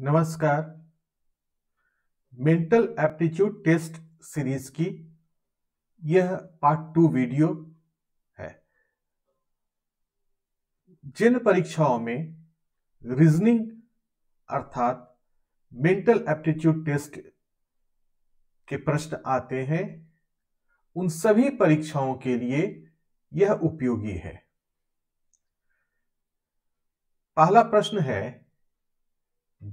नमस्कार mental aptitude test series की यह पार्ट टू वीडियो है जिन परीक्षाओं में रीजनिंग अर्थात मेंटल एप्टीट्यूड टेस्ट के प्रश्न आते हैं उन सभी परीक्षाओं के लिए यह उपयोगी है पहला प्रश्न है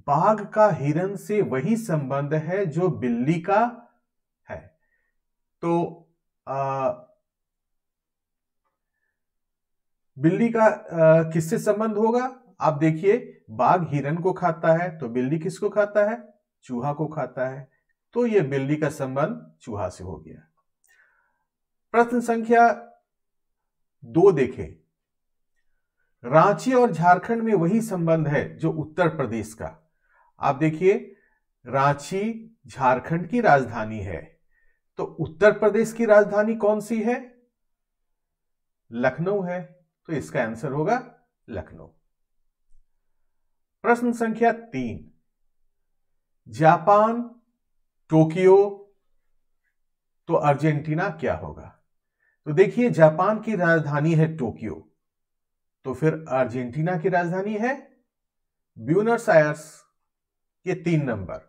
बाघ का हिरण से वही संबंध है जो बिल्ली का है तो आ, बिल्ली का किससे संबंध होगा आप देखिए बाघ हिरण को खाता है तो बिल्ली किसको खाता है चूहा को खाता है तो यह बिल्ली का संबंध चूहा से हो गया प्रश्न संख्या दो देखें रांची और झारखंड में वही संबंध है जो उत्तर प्रदेश का आप देखिए रांची झारखंड की राजधानी है तो उत्तर प्रदेश की राजधानी कौन सी है लखनऊ है तो इसका आंसर होगा लखनऊ प्रश्न संख्या तीन जापान टोक्यो तो अर्जेंटीना क्या होगा तो देखिए जापान की राजधानी है टोक्यो तो फिर अर्जेंटीना की राजधानी है ब्यूनर्स आयर्स ये तीन नंबर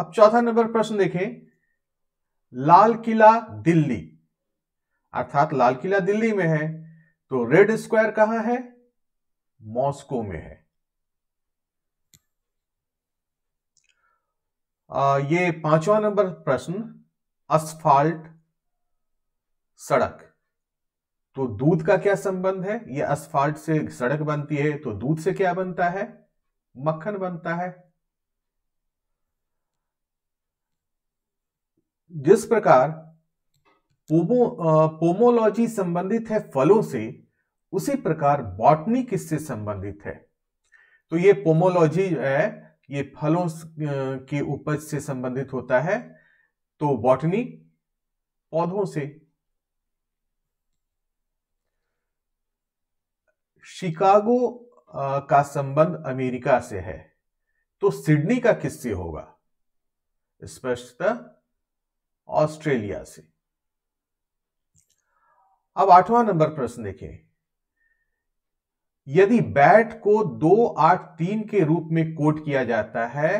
अब चौथा नंबर प्रश्न देखें लाल किला दिल्ली अर्थात लाल किला दिल्ली में है तो रेड स्क्वायर कहां है मॉस्को में है आ, ये पांचवा नंबर प्रश्न असफाल्ट सड़क तो दूध का क्या संबंध है ये अस्फाल्ट से सड़क बनती है तो दूध से क्या बनता है मक्खन बनता है जिस प्रकार पोमो पोमोलॉजी संबंधित है फलों से उसी प्रकार बॉटनी किससे संबंधित है तो ये पोमोलॉजी है ये फलों के उपज से संबंधित होता है तो बॉटनी पौधों से शिकागो का संबंध अमेरिका से है तो सिडनी का किससे होगा स्पष्टतः ऑस्ट्रेलिया से अब आठवां नंबर प्रश्न देखें यदि बैट को दो आठ तीन के रूप में कोट किया जाता है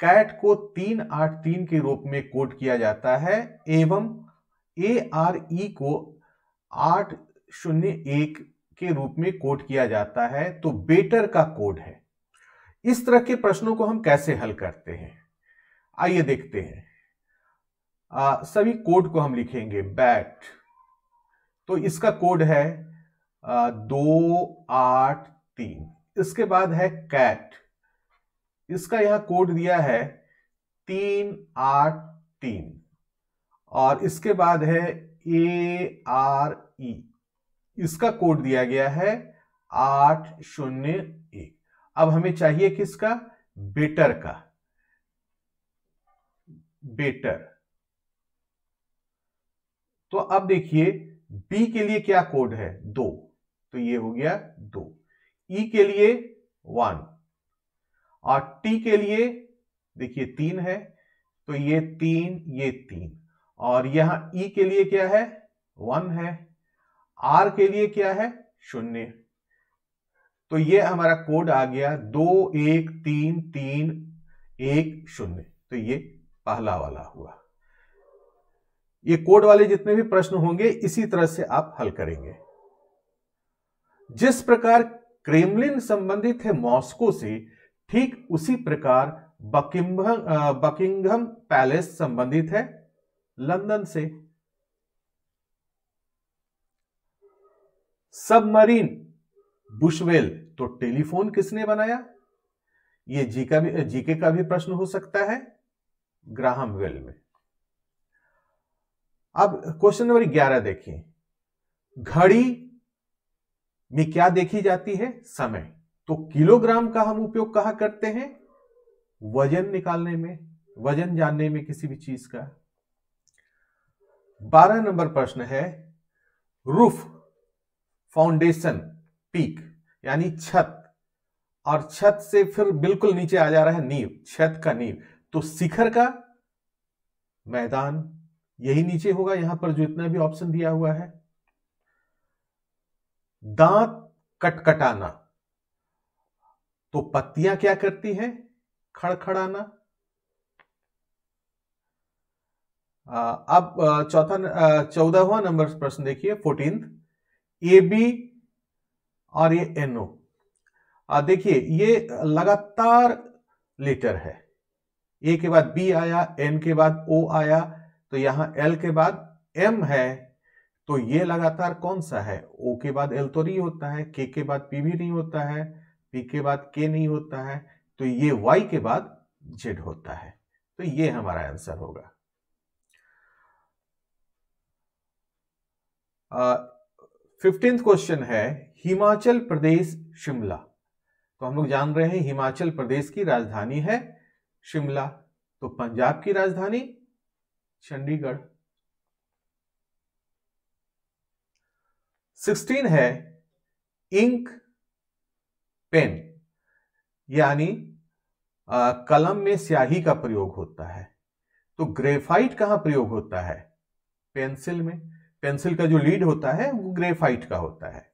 कैट को तीन आठ तीन के रूप में कोट किया जाता है एवं ए आर ई को आठ शून्य एक के रूप में कोट किया जाता है तो बेटर का कोड है इस तरह के प्रश्नों को हम कैसे हल करते हैं आइए देखते हैं आ, सभी कोड को हम लिखेंगे बैट तो इसका कोड है आ, दो आठ तीन इसके बाद है कैट इसका यहां कोड दिया है तीन आठ तीन और इसके बाद है ए आर ई इसका कोड दिया गया है आठ शून्य एक अब हमें चाहिए किसका बेटर का बेटर तो अब देखिए बी के लिए क्या कोड है दो तो ये हो गया दो ई e के लिए वन और टी के लिए देखिए तीन है तो ये तीन ये तीन और यहां ई e के लिए क्या है वन है आर के लिए क्या है शून्य तो ये हमारा कोड आ गया दो एक तीन तीन एक शून्य तो ये पहला वाला हुआ ये कोड वाले जितने भी प्रश्न होंगे इसी तरह से आप हल करेंगे जिस प्रकार क्रेमलिन संबंधित है मॉस्को से ठीक उसी प्रकार बकिंघम बकिंगम पैलेस संबंधित है लंदन से सबमरीन बुशवेल तो टेलीफोन किसने बनाया ये जी का भी जीके का भी प्रश्न हो सकता है ग्राहम वेल में अब क्वेश्चन नंबर ग्यारह देखिए घड़ी में क्या देखी जाती है समय तो किलोग्राम का हम उपयोग कहा करते हैं वजन निकालने में वजन जानने में किसी भी चीज का बारह नंबर प्रश्न है रूफ फाउंडेशन पीक यानी छत और छत से फिर बिल्कुल नीचे आ जा रहा है नींव छत का नींव तो शिखर का मैदान यही नीचे होगा यहां पर जो इतना भी ऑप्शन दिया हुआ है दांत कटकटाना तो पत्तियां क्या करती हैं खड़खड़ाना अब चौथा चौदहवा नंबर प्रश्न देखिए फोर्टींथ ए बी और ये एनओ देखिए ये लगातार लेटर है ए के बाद बी आया एन के बाद ओ आया तो यहां एल के बाद एम है तो ये लगातार कौन सा है ओ के बाद एल तो नहीं होता है के के बाद पी भी नहीं होता है पी के बाद के नहीं होता है तो ये वाई के बाद जेड होता है तो ये हमारा आंसर होगा फिफ्टींथ क्वेश्चन है हिमाचल प्रदेश शिमला तो हम लोग जान रहे हैं हिमाचल प्रदेश की राजधानी है शिमला तो पंजाब की राजधानी चंडीगढ़ सिक्सटीन है इंक पेन यानी कलम में स्याही का प्रयोग होता है तो ग्रेफाइट कहां प्रयोग होता है पेंसिल में पेंसिल का जो लीड होता है वो ग्रेफाइट का होता है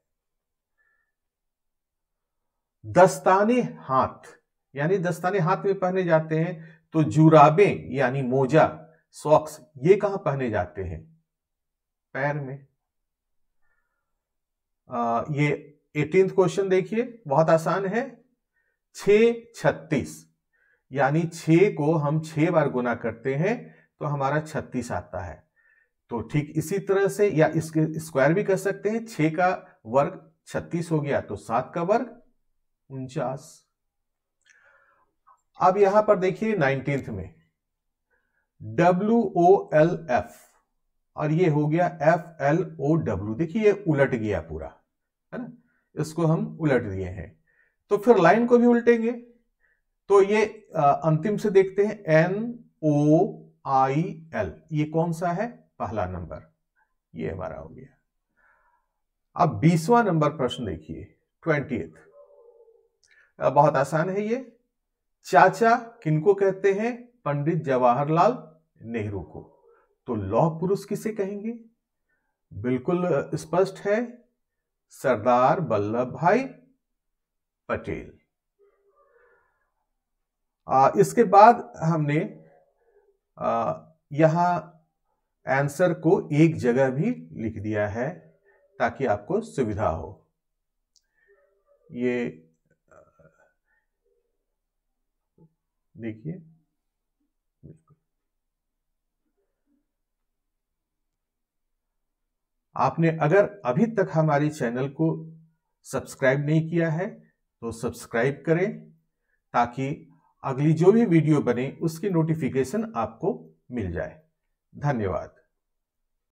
दस्ताने हाथ यानी दस्ताने हाथ में पहने जाते हैं तो जुराबे यानी मोजा सॉक्स ये कहां पहने जाते हैं पैर में आ, ये एटीन क्वेश्चन देखिए बहुत आसान है छ छत्तीस यानी छ को हम छह बार गुना करते हैं तो हमारा छत्तीस आता है तो ठीक इसी तरह से या इसके स्क्वायर भी कर सकते हैं छ का वर्ग छत्तीस हो गया तो सात का वर्ग उनचास अब यहां पर देखिए नाइनटीन्थ में डब्ल्यू ओ एल एफ और ये हो गया एफ एल ओ डब्ल्यू देखिए ये उलट गया पूरा है ना इसको हम उलट दिए हैं तो फिर लाइन को भी उलटेंगे तो ये अंतिम से देखते हैं एन ओ आई एल ये कौन सा है पहला नंबर ये हमारा हो गया अब बीसवा नंबर प्रश्न देखिए ट्वेंटी बहुत आसान है ये चाचा किनको कहते हैं पंडित जवाहरलाल नेहरू को तो लौह पुरुष किसे कहेंगे बिल्कुल स्पष्ट है सरदार वल्लभ भाई पटेल इसके बाद हमने यहां आंसर को एक जगह भी लिख दिया है ताकि आपको सुविधा हो ये देखिए आपने अगर अभी तक हमारे चैनल को सब्सक्राइब नहीं किया है तो सब्सक्राइब करें ताकि अगली जो भी वीडियो बने उसकी नोटिफिकेशन आपको मिल जाए धन्यवाद